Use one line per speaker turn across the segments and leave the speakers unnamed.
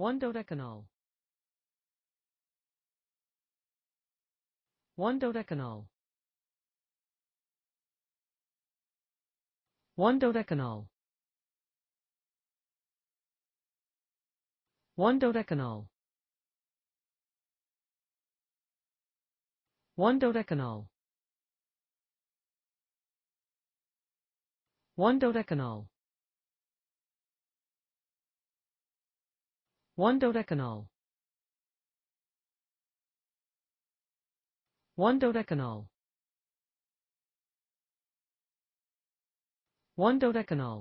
1 dodecanol 1 dodecanol 1 dodecanol 1 dodecanol 1 dodecanol 1 dodecanol 1-dodecanol 1-dodecanol 1-dodecanol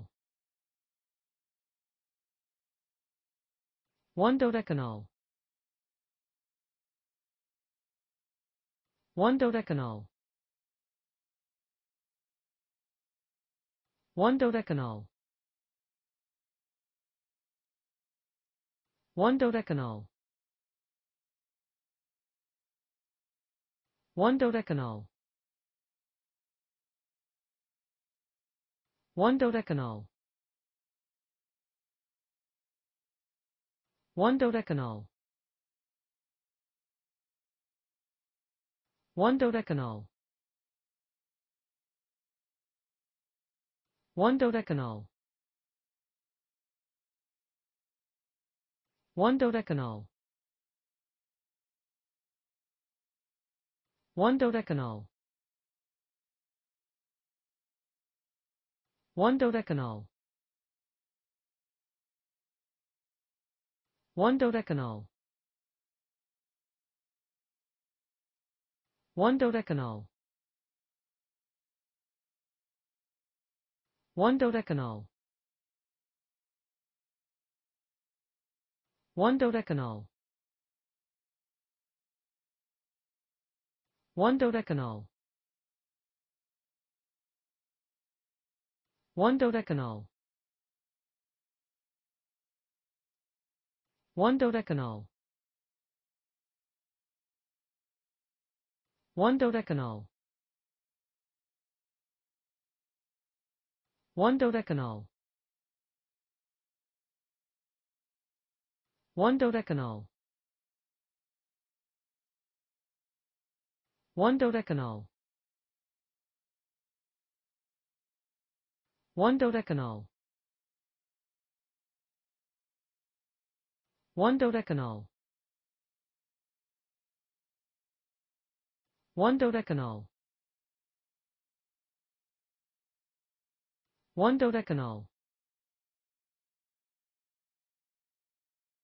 1-dodecanol 1-dodecanol 1-dodecanol 1 dodecanol 1 dodecanol 1 dodecanol 1 dodecanol 1 dodecanol 1 dodecanol 1 dodecanol 1 dodecanol 1 dodecanol 1 dodecanol 1 dodecanol 1 dodecanol 1 dodecanol 1 dodecanol 1 dodecanol 1 dodecanol 1 dodecanol 1 dodecanol 1 dodecanol 1 dodecanol 1 dodecanol 1 dodecanol 1 dodecanol 1 dodecanol